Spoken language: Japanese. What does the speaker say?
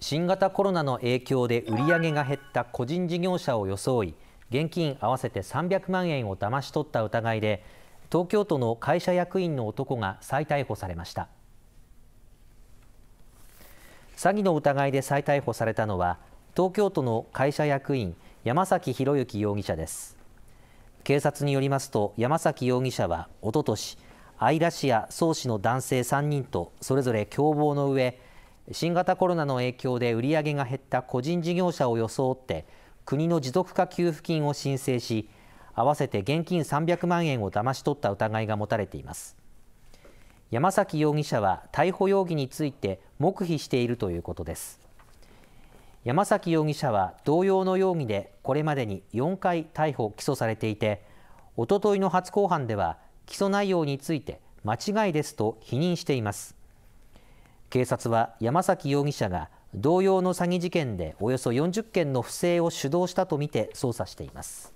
新型コロナの影響で売り上げが減った個人事業者を装い現金合わせて300万円を騙し取った疑いで東京都の会社役員の男が再逮捕されました詐欺の疑いで再逮捕されたのは東京都の会社役員山崎博之容疑者です警察によりますと山崎容疑者はおととし愛らしや創市の男性3人とそれぞれ共謀の上新型コロナの影響で売り上げが減った個人事業者を装って国の持続化給付金を申請し合わせて現金300万円を騙し取った疑いが持たれています山崎容疑者は逮捕容疑について黙秘しているということです山崎容疑者は同様の容疑でこれまでに4回逮捕・起訴されていておとといの初公判では起訴内容について間違いですと否認しています警察は山崎容疑者が同様の詐欺事件でおよそ40件の不正を主導したとみて捜査しています。